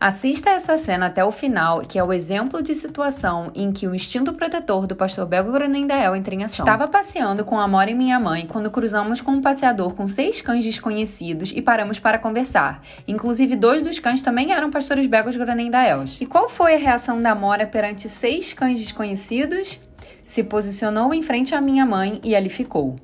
Assista essa cena até o final, que é o exemplo de situação em que o instinto protetor do pastor belga Gronendael entra em ação. Estava passeando com a Mora e minha mãe quando cruzamos com um passeador com seis cães desconhecidos e paramos para conversar. Inclusive, dois dos cães também eram pastores belgas Gronendaels. E qual foi a reação da Mora perante seis cães desconhecidos? Se posicionou em frente à minha mãe e ali ficou.